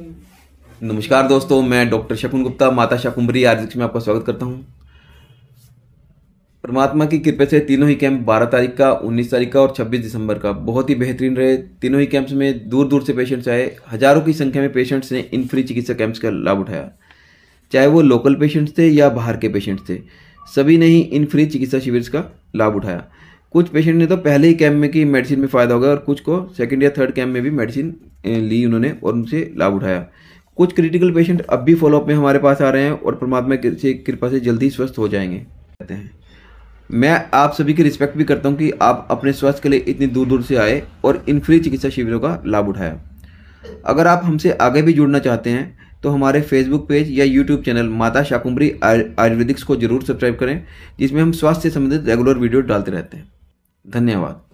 नमस्कार दोस्तों मैं डॉक्टर शकुन गुप्ता माता शाकुंभरी आर्जिक्स में आपका स्वागत करता हूँ परमात्मा की कृपा से तीनों ही कैंप 12 तारीख का 19 तारीख का और 26 दिसंबर का बहुत ही बेहतरीन रहे तीनों ही कैंप्स में दूर दूर से पेशेंट्स आए हजारों की संख्या में पेशेंट्स ने इन फ्री चिकित्सा कैंप्स का लाभ उठाया चाहे वो लोकल पेशेंट्स थे या बाहर के पेशेंट्स थे सभी ने ही इन फ्री चिकित्सा शिविर का लाभ उठाया कुछ पेशेंट ने तो पहले ही कैंप में की मेडिसिन में फ़ायदा हो गया और कुछ को सेकेंड या थर्ड कैंप में भी मेडिसिन ली उन्होंने और उनसे लाभ उठाया कुछ क्रिटिकल पेशेंट अब भी फॉलोअप में हमारे पास आ रहे हैं और परमात्मा से कृपा से जल्दी स्वस्थ हो जाएंगे कहते हैं मैं आप सभी की रिस्पेक्ट भी करता हूं कि आप अपने स्वास्थ्य के लिए इतनी दूर दूर से आए और इन फ्री चिकित्सा शिविरों का लाभ उठाया अगर आप हमसे आगे भी जुड़ना चाहते हैं तो हमारे फेसबुक पेज या यूट्यूब चैनल माता शाकुंभरी आयुर्वेदिक्स को जरूर सब्सक्राइब करें जिसमें हम स्वास्थ्य से संबंधित रेगुलर वीडियो डालते रहते हैं धन्यवाद